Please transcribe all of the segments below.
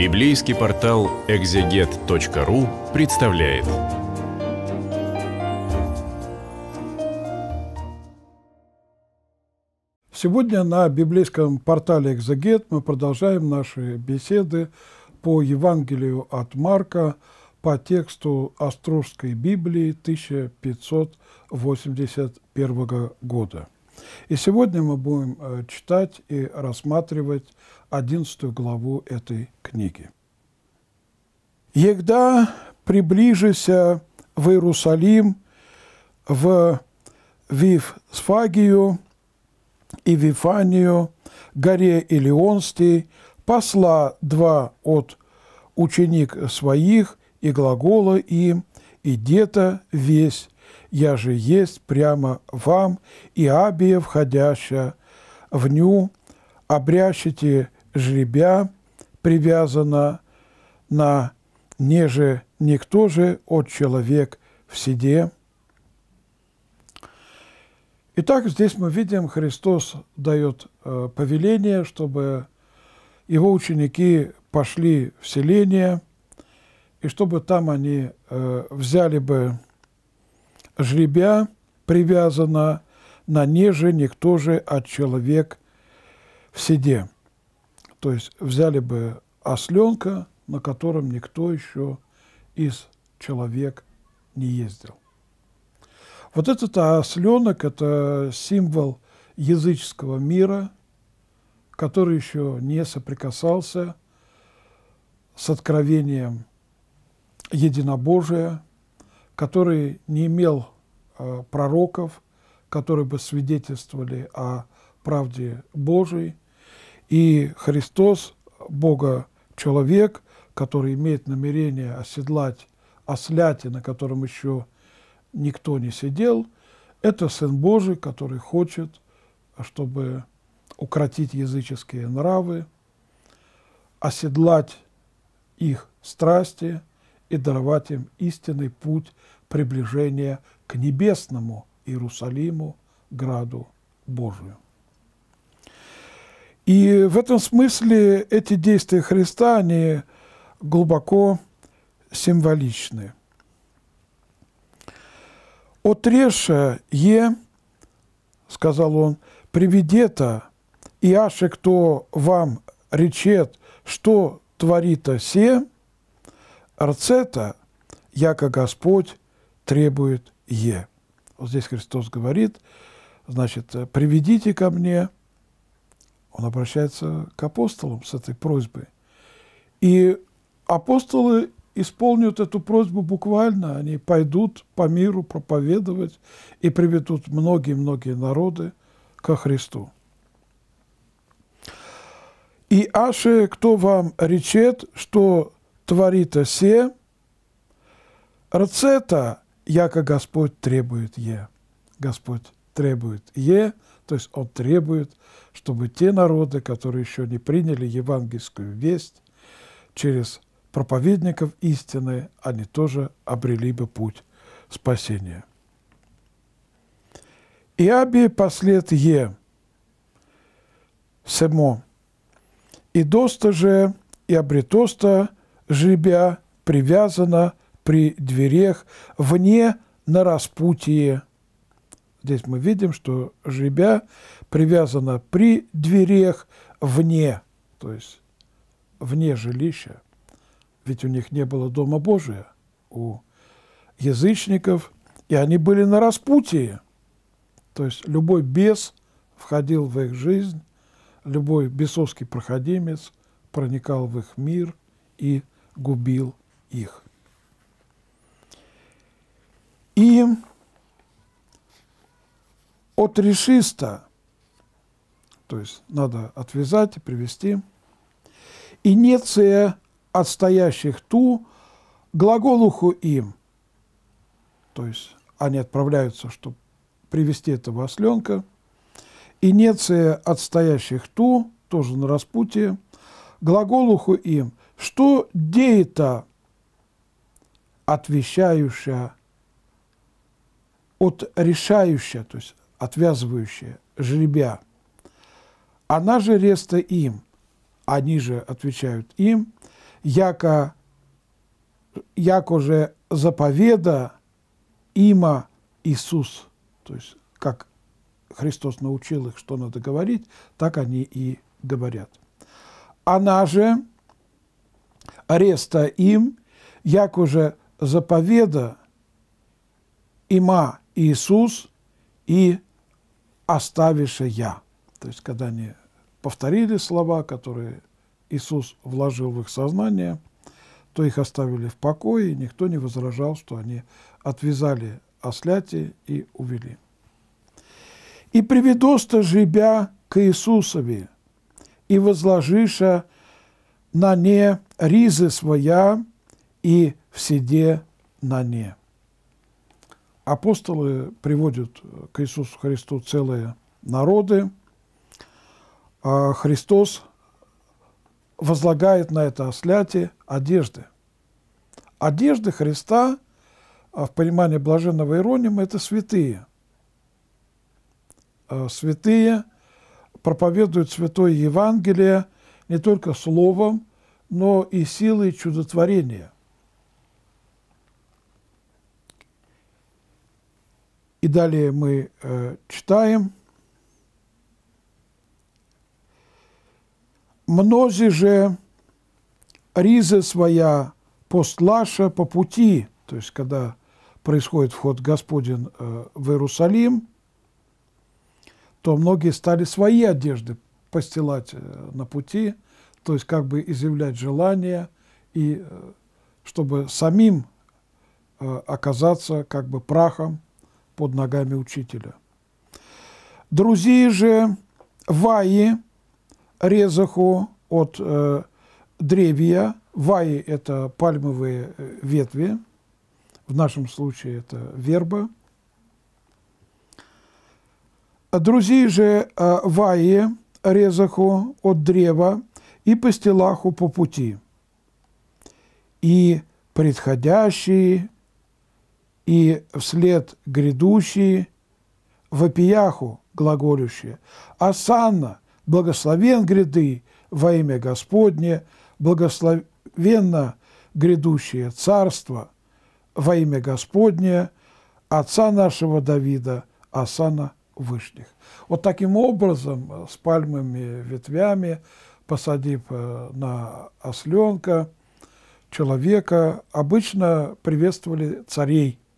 Библейский портал экзегет.ру представляет. Сегодня на библейском портале «Экзегет» мы продолжаем наши беседы по Евангелию от Марка по тексту Острожской Библии 1581 года. И сегодня мы будем э, читать и рассматривать 11 главу этой книги. «Егда приближися в Иерусалим, в Вифсфагию и Вифанию, горе Илионской, посла два от ученик своих и глагола им, и дета весь, я же есть прямо вам, и абия входящая в ню, обрящите жребя привязана на неже никто же от человек в седе. Итак, здесь мы видим, Христос дает э, повеление, чтобы его ученики пошли в селение, и чтобы там они э, взяли бы жребя, привязано на неже никто же от человек в седе. То есть взяли бы осленка, на котором никто еще из человек не ездил. Вот этот осленок – это символ языческого мира, который еще не соприкасался с откровением единобожия, который не имел э, пророков, которые бы свидетельствовали о правде Божией – и Христос, Бога человек, который имеет намерение оседлать осляти, на котором еще никто не сидел, это Сын Божий, который хочет, чтобы укротить языческие нравы, оседлать их страсти и даровать им истинный путь приближения к небесному Иерусалиму, граду Божию. И в этом смысле эти действия Христа, они глубоко символичны. «Отреша е, — сказал он, — приведета, и аше, кто вам речет, что творита се, арцета, яко Господь требует е». Вот здесь Христос говорит, значит, «приведите ко мне» Он обращается к апостолам с этой просьбой. И апостолы исполнят эту просьбу буквально. Они пойдут по миру проповедовать и приведут многие-многие народы ко Христу. «И аше, кто вам речет, что творит се, рцета, яко Господь требует е». Господь требует Е, то есть он требует, чтобы те народы, которые еще не приняли евангельскую весть, через проповедников истины они тоже обрели бы путь спасения. Иаби послед Е, Семо, и доста же, и обретоста жребя привязана при дверях вне на распутие Здесь мы видим, что жребя привязана при дверях вне, то есть вне жилища. Ведь у них не было Дома Божия, у язычников, и они были на распутии. То есть любой бес входил в их жизнь, любой бесовский проходимец проникал в их мир и губил их. И от решиста, то есть надо отвязать и привести, и инеция отстоящих ту глаголуху им, то есть они отправляются, чтобы привести этого осленка, инеция отстоящих ту, тоже на распутье, глаголуху им, что деета отвечающая от решающая, то есть отвязывающая, жребя. Она же реста им, они же отвечают им, яко, яко же заповеда има Иисус. То есть, как Христос научил их, что надо говорить, так они и говорят. Она же ареста им, яко же заповеда има Иисус и оставишь я». То есть, когда они повторили слова, которые Иисус вложил в их сознание, то их оставили в покое, и никто не возражал, что они отвязали осляти и увели. «И приведоста жебя к Иисусове, и возложиша на не ризы своя, и в седе на не» апостолы приводят к Иисусу Христу целые народы, а Христос возлагает на это осляте одежды. Одежды Христа а в понимании блаженного Иеронима – это святые. А святые проповедуют Святое Евангелие не только словом, но и силой чудотворения – И далее мы э, читаем. Мнози же ризы своя постлаша по пути, то есть когда происходит вход Господен э, в Иерусалим, то многие стали свои одежды постилать э, на пути, то есть как бы изъявлять желание, и э, чтобы самим э, оказаться как бы прахом – под ногами учителя. Друзей же Ваи, резаху от э, древия. Ваи – это пальмовые э, ветви, в нашем случае это верба. Друзей же э, Ваи, резаху от древа и постилаху по пути. И предходящие и вслед грядущие, вопияху глаголющие, «Асанна, благословен гряды во имя Господне, благословенно грядущее царство во имя Господне, отца нашего Давида, Асана Вышних». Вот таким образом, э, с пальмами, ветвями, посадив э, на осленка, человека, обычно приветствовали царей –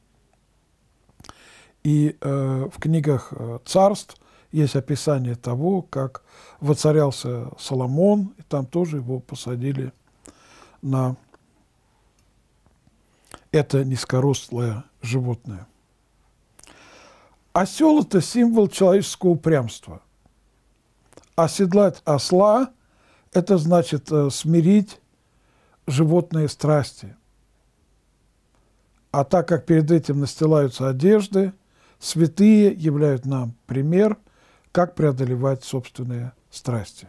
и э, в книгах э, царств есть описание того, как воцарялся Соломон, и там тоже его посадили на это низкорослое животное. Осел – это символ человеческого упрямства. Оседлать осла – это значит э, смирить животные страсти. А так как перед этим настилаются одежды – Святые являют нам пример, как преодолевать собственные страсти.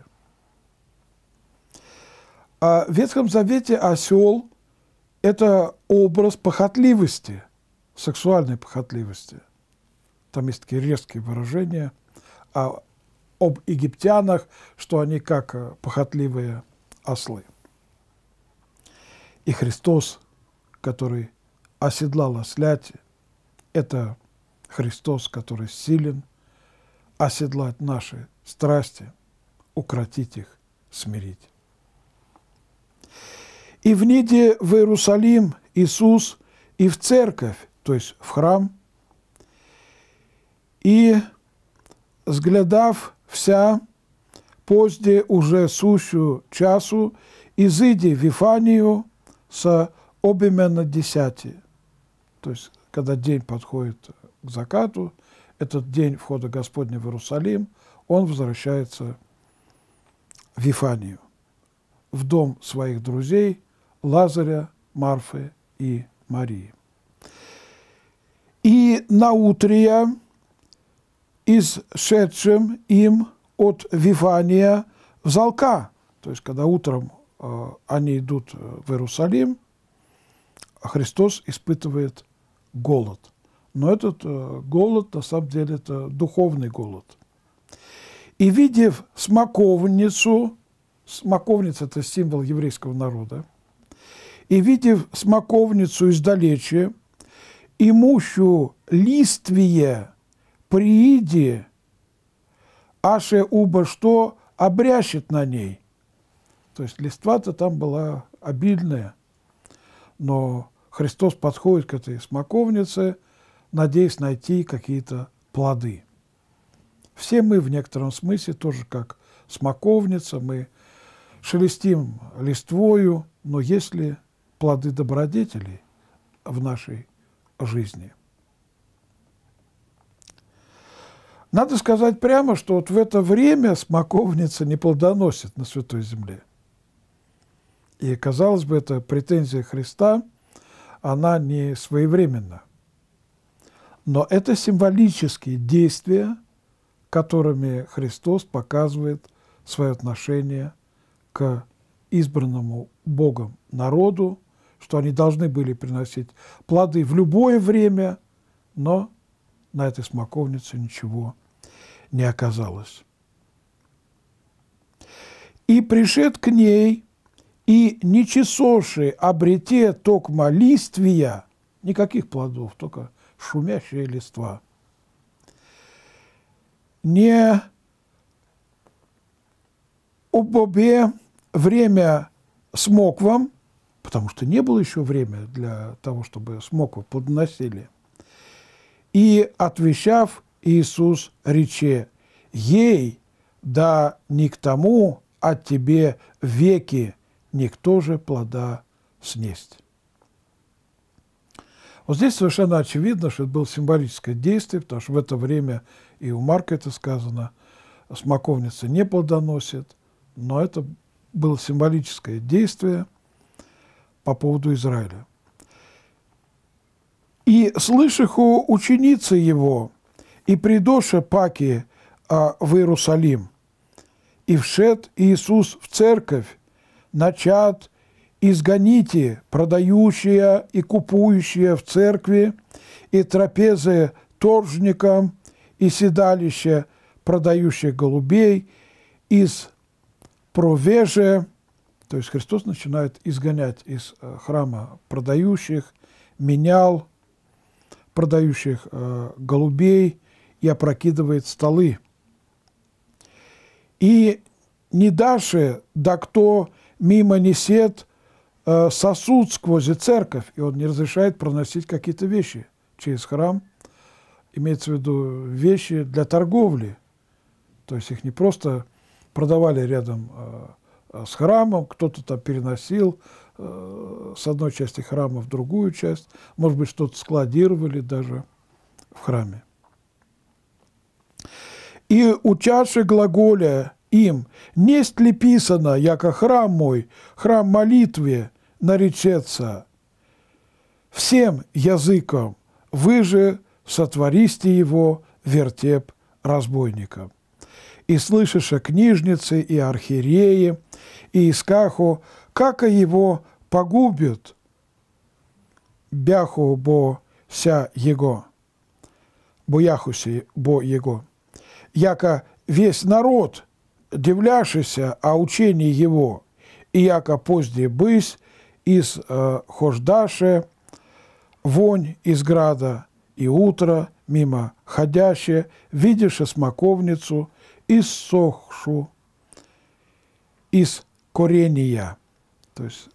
А в Ветхом Завете осел – это образ похотливости, сексуальной похотливости. Там есть такие резкие выражения а об египтянах, что они как э, похотливые ослы. И Христос, который оседлал ослять, это Христос, который силен оседлать наши страсти, укротить их, смирить. И в Ниде в Иерусалим Иисус и в церковь, то есть в храм, и, взглядав вся позде уже сущую часу, изыди в Ифанию со обимена десяти, то есть когда день подходит к закату, этот день входа Господня в Иерусалим, он возвращается в Вифанию, в дом своих друзей Лазаря, Марфы и Марии. И Наутрия, исшедшим им от Вифания в Залка, то есть когда утром э, они идут э, в Иерусалим, Христос испытывает голод – но этот э, голод, на самом деле, это духовный голод. И видев смоковницу, смоковница – это символ еврейского народа, и видев смоковницу издалече, имущую листвие прииди, аше уба что обрящет на ней. То есть листва-то там была обильная, но Христос подходит к этой смоковнице – надеясь найти какие-то плоды. Все мы в некотором смысле тоже как смоковница, мы шелестим листвою, но есть ли плоды добродетелей в нашей жизни? Надо сказать прямо, что вот в это время смоковница не плодоносит на Святой Земле. И, казалось бы, это претензия Христа, она не своевременна. Но это символические действия, которыми Христос показывает свое отношение к избранному Богом народу, что они должны были приносить плоды в любое время, но на этой смоковнице ничего не оказалось. «И пришед к ней, и нечесоши обрете токмо листвия, никаких плодов, только шумящая листва. Не у Бобе время вам, потому что не было еще время для того, чтобы смоквы подносили. И, отвечав, Иисус рече, «Ей, да не к тому от а тебе веки, никто же плода снесть». Вот здесь совершенно очевидно, что это было символическое действие, потому что в это время, и у Марка это сказано, смоковница не плодоносит, но это было символическое действие по поводу Израиля. «И слышиху ученицы его, и придоши паки а, в Иерусалим, и вшед Иисус в церковь, начат изгоните продающие и купующие в церкви, и трапезы торжникам, и седалище продающих голубей из провеже, то есть Христос начинает изгонять из э, храма продающих, менял, продающих э, голубей и опрокидывает столы. И не даши, да кто мимо несет – Э, сосуд сквозь церковь, и он не разрешает проносить какие-то вещи через храм. Имеется в виду вещи для торговли. То есть их не просто продавали рядом э, э, с храмом, кто-то там переносил с одной части храма в другую часть, может быть, что-то складировали даже в храме. И учаше глаголя им, несть ли писано, яко храм мой, храм молитве, наречется всем языком, вы же сотвористе его вертеп разбойникам. И слышишь о книжнице и архиереи, и искаху, как его погубят, бяху бо вся его, буяхуси бо его, яко весь народ – дивляшися о а учении его, и яко позднее бысь из э, хождаше, вонь из града, и утро мимо ходящее, видише смоковницу, иссохшу, из корения. То есть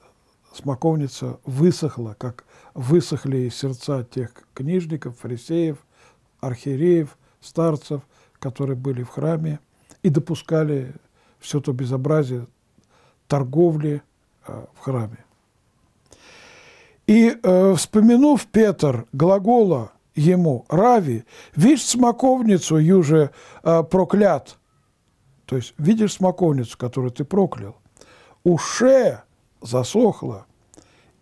смоковница высохла, как высохли сердца тех книжников, фарисеев, архиереев, старцев, которые были в храме – и допускали все то безобразие торговли а, в храме. И э, вспомянув Петр глагола ему «рави», «вишь смоковницу, юже э, проклят», то есть видишь смоковницу, которую ты проклял, «уше засохло»,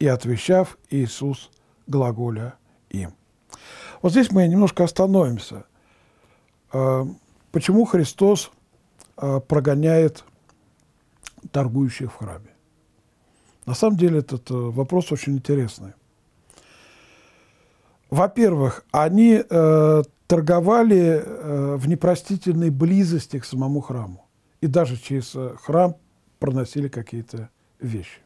и отвечав Иисус глаголя им. Вот здесь мы немножко остановимся. А, почему Христос Э, прогоняет торгующих в храме. На самом деле этот э, вопрос очень интересный. Во-первых, они э, торговали э, в непростительной близости к самому храму. И даже через э, храм проносили какие-то вещи.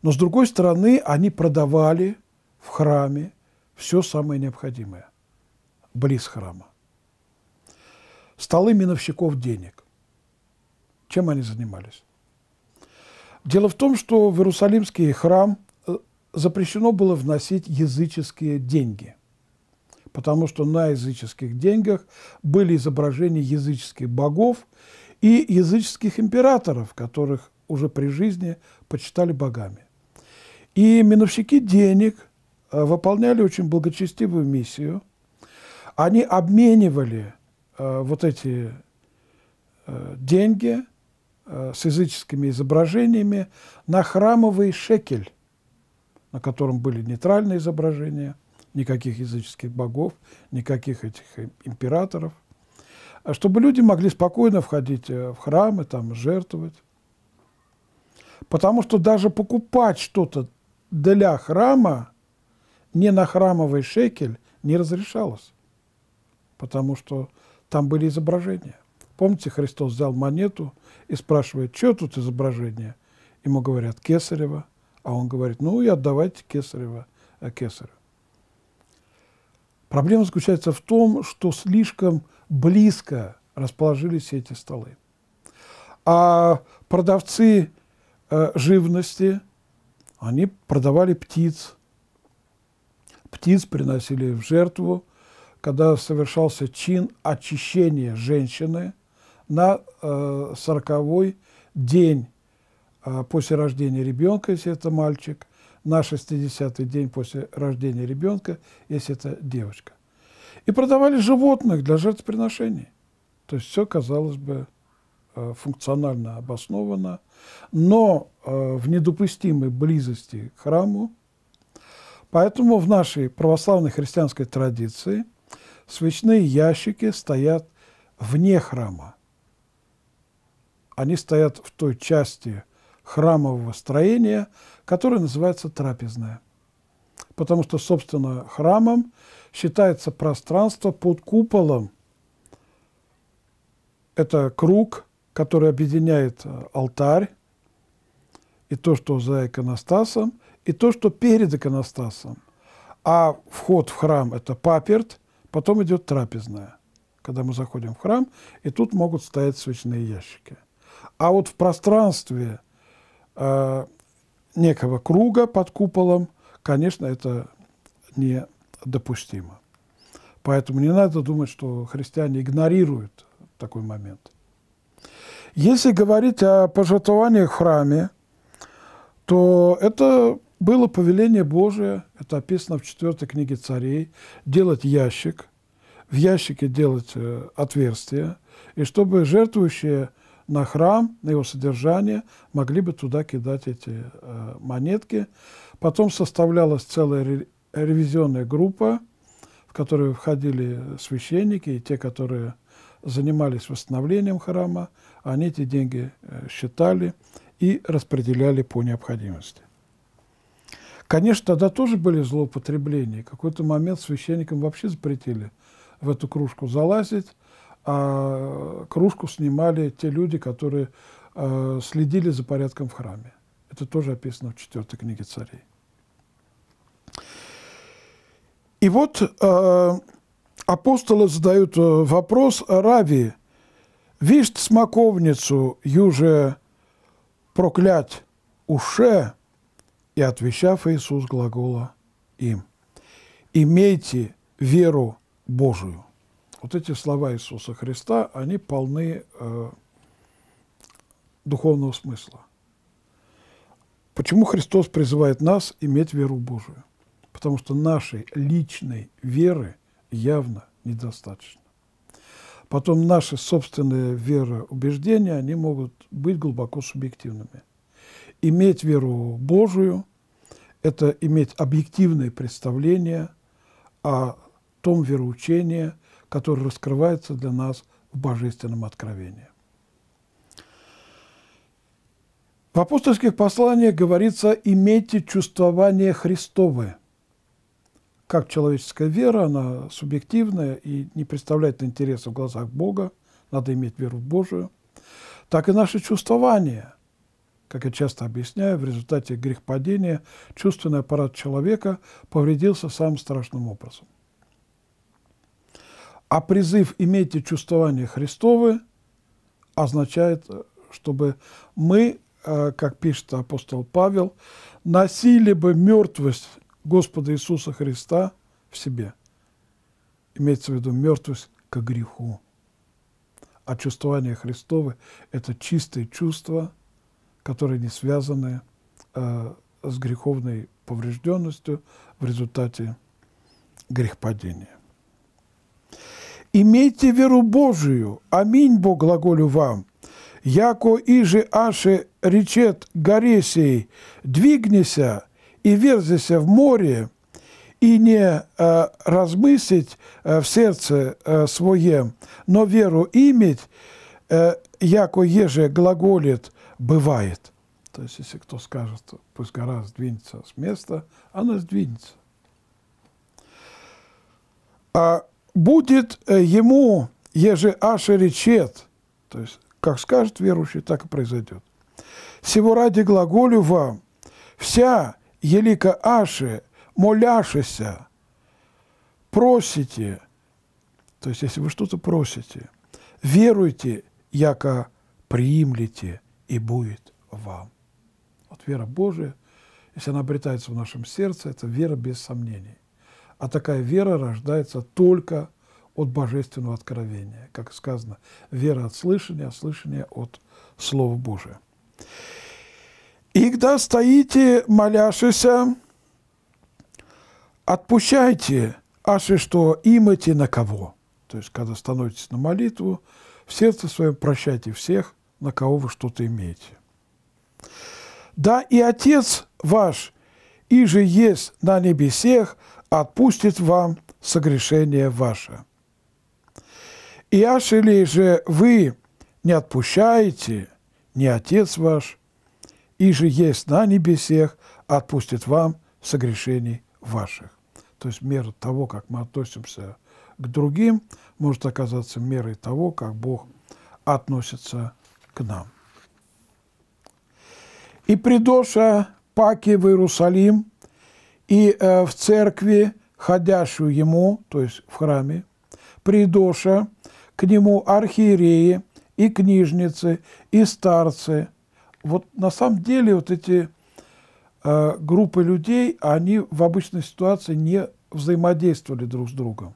Но с другой стороны, они продавали в храме все самое необходимое близ храма столы миновщиков денег. Чем они занимались? Дело в том, что в Иерусалимский храм э, запрещено было вносить языческие деньги, потому что на языческих деньгах были изображения языческих богов и языческих императоров, которых уже при жизни почитали богами. И миновщики денег э, выполняли очень благочестивую миссию. Они обменивали Э, вот эти э, деньги э, с языческими изображениями на храмовый шекель, на котором были нейтральные изображения, никаких языческих богов, никаких этих императоров, а чтобы люди могли спокойно входить в храмы, там жертвовать. Потому что даже покупать что-то для храма не на храмовый шекель не разрешалось. Потому что там были изображения. Помните, Христос взял монету и спрашивает, что тут изображение? Ему говорят, Кесарева. А он говорит, ну и отдавайте Кесарева э, Кесарю. Проблема заключается в том, что слишком близко расположились эти столы. А продавцы э, живности, они продавали птиц. Птиц приносили в жертву когда совершался чин очищения женщины на э, сороковой день э, после рождения ребенка, если это мальчик, на 60-й день после рождения ребенка, если это девочка. И продавали животных для жертвоприношений. То есть все, казалось бы, э, функционально обосновано, но в недопустимой близости к храму. Поэтому в нашей православной христианской традиции – Свечные ящики стоят вне храма. Они стоят в той части храмового строения, которая называется трапезная. Потому что, собственно, храмом считается пространство под куполом. Это круг, который объединяет э, алтарь, и то, что за иконостасом, и то, что перед иконостасом. А вход в храм – это паперть, Потом идет трапезная, когда мы заходим в храм, и тут могут стоять свечные ящики. А вот в пространстве э, некого круга под куполом, конечно, это недопустимо. Поэтому не надо думать, что христиане игнорируют такой момент. Если говорить о пожертвованиях в храме, то это было повеление Божие, это описано в четвертой книге царей, делать ящик, в ящике делать э, отверстие, и чтобы жертвующие на храм, на его содержание, могли бы туда кидать эти э, монетки. Потом составлялась целая ревизионная группа, в которую входили священники и те, которые занимались восстановлением храма, они эти деньги э, считали и распределяли по необходимости. Конечно, тогда тоже были злоупотребления. Какой-то момент священникам вообще запретили в эту кружку залазить, а кружку снимали те люди, которые э, следили за порядком в храме. Это тоже описано в четвертой книге царей. И вот э, апостолы задают э, вопрос Рави, «Вишь смоковницу, юже проклять уше, и отвечав, Иисус глагола им, «Имейте веру Божию». Вот эти слова Иисуса Христа, они полны э, духовного смысла. Почему Христос призывает нас иметь веру Божию? Потому что нашей личной веры явно недостаточно. Потом наши собственные вероубеждения, они могут быть глубоко субъективными – Иметь веру Божию – это иметь объективное представление о том вероучении, которое раскрывается для нас в Божественном Откровении. В апостольских посланиях говорится «имейте чувствование Христовы». Как человеческая вера, она субъективная и не представляет интереса в глазах Бога, надо иметь веру в Божию, так и наше чувствование – как я часто объясняю, в результате грехпадения чувственный аппарат человека повредился самым страшным образом. А призыв «имейте чувствование Христовы» означает, чтобы мы, э, как пишет апостол Павел, носили бы мертвость Господа Иисуса Христа в себе. Имеется в виду мертвость к греху. А чувствование Христовы – это чистые чувства – которые не связаны э, с греховной поврежденностью в результате грехпадения. «Имейте веру Божию, аминь Бог глаголю вам, яко иже аше речет горесей, двигнися и верзися в море, и не э, размыслить э, в сердце э, своем, но веру иметь, э, яко еже глаголит бывает. То есть, если кто скажет, пусть гора сдвинется с места, она сдвинется. А будет э, ему, еже аша речет, то есть, как скажет верующий, так и произойдет. Всего ради глаголю вам, вся елика аши, моляшися, просите, то есть, если вы что-то просите, веруйте, яко приимлите и будет вам. Вот вера Божия, если она обретается в нашем сердце, это вера без сомнений. А такая вера рождается только от божественного откровения. Как сказано, вера от слышания, а слышание от Слова Божия. «И когда стоите, молящиеся отпущайте, аши что имате на кого». То есть, когда становитесь на молитву, в сердце своем прощайте всех – на кого вы что-то имеете. Да и Отец ваш, и же есть на небесех, отпустит вам согрешение ваше. И аж или же вы не отпущаете, не Отец ваш, и же есть на небесех, отпустит вам согрешений ваших. То есть мера того, как мы относимся к другим, может оказаться мерой того, как Бог относится к к нам. И придоша Паки в Иерусалим, и э, в церкви, ходящую ему, то есть в храме, придоша к нему архиереи и книжницы, и старцы. Вот на самом деле вот эти э, группы людей, они в обычной ситуации не взаимодействовали друг с другом.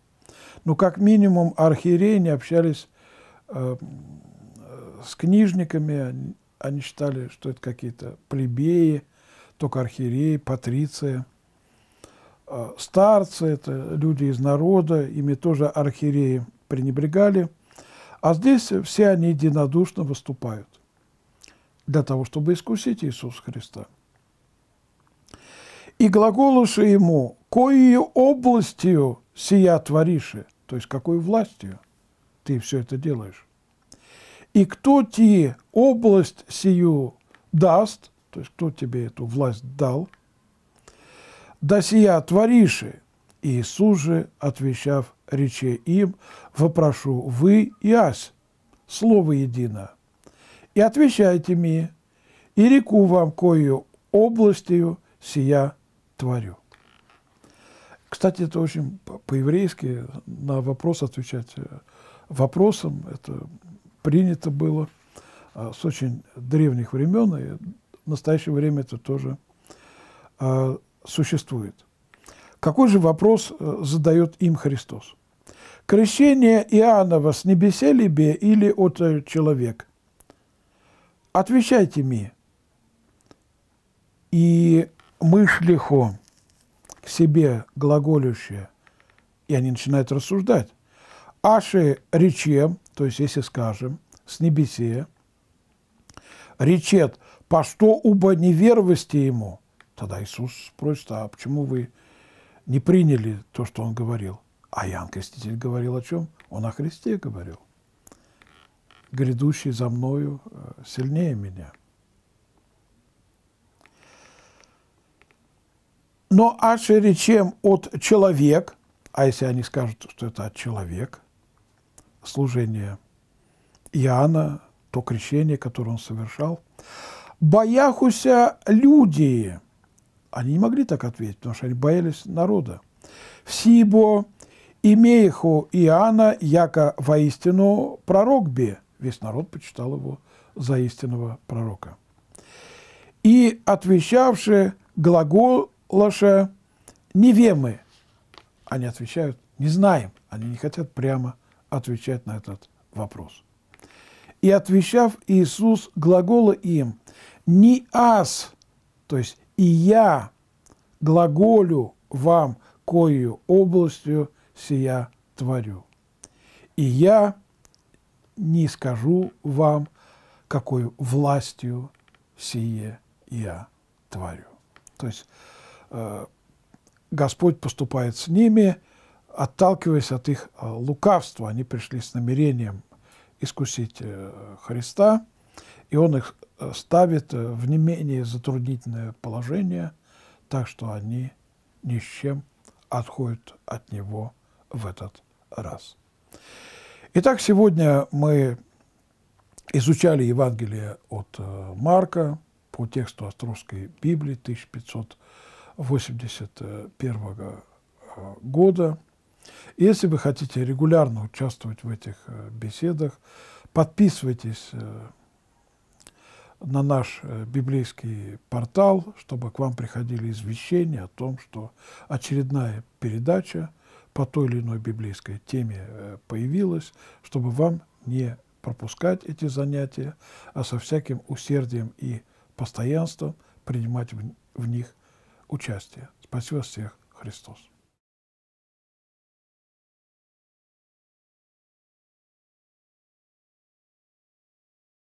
Но ну, как минимум архиереи не общались э, с книжниками, они считали, что это какие-то плебеи, только архиереи, патриции. А, старцы – это люди из народа, ими тоже архиереи пренебрегали. А здесь все они единодушно выступают для того, чтобы искусить Иисуса Христа. «И глаголуши ему, коею областью сия твориши», то есть какой властью ты все это делаешь. И кто тебе область сию даст, то есть кто тебе эту власть дал, да сия твориши. Иисус же, отвечав рече им, вопрошу вы и ась, слово едино. И отвечайте мне, и реку вам кою областью сия творю. Кстати, это очень по-еврейски на вопрос отвечать э, вопросом, это принято было а, с очень древних времен, и в настоящее время это тоже а, существует. Какой же вопрос э, задает им Христос? Крещение Иоаннова с небеселебе или от э, человек? Отвечайте мне. И мы к себе глаголющее, и они начинают рассуждать. Аши речем, то есть если скажем, с небесе, речет, по что уба неверовости ему, тогда Иисус спросит, а почему вы не приняли то, что он говорил? А Иоанн Креститель говорил о чем? Он о Христе говорил. Грядущий за мною э, сильнее меня. Но аши речем от человек, а если они скажут, что это от человека служение Иоанна, то крещение, которое он совершал. «Бояхуся люди!» Они не могли так ответить, потому что они боялись народа. «Всибо имеиху Иоанна, яко воистину пророк бе». Весь народ почитал его за истинного пророка. «И отвечавши глаголаше невемы». Они отвечают «не знаем». Они не хотят прямо отвечать на этот вопрос. И отвечав, Иисус глагола им, «Не аз, то есть и я глаголю вам, кою областью сия творю. И я не скажу вам, какой властью сие я творю». То есть э, Господь поступает с ними, отталкиваясь от их э, лукавства, они пришли с намерением искусить э, Христа, и он их э, ставит в не менее затруднительное положение, так что они ни с чем отходят от него в этот раз. Итак, сегодня мы изучали Евангелие от Марка по тексту Островской Библии 1581 года. Если вы хотите регулярно участвовать в этих э, беседах, подписывайтесь э, на наш э, библейский портал, чтобы к вам приходили извещения о том, что очередная передача по той или иной библейской теме появилась, чтобы вам не пропускать эти занятия, а со всяким усердием и постоянством принимать в них участие. Спасибо всех, Христос.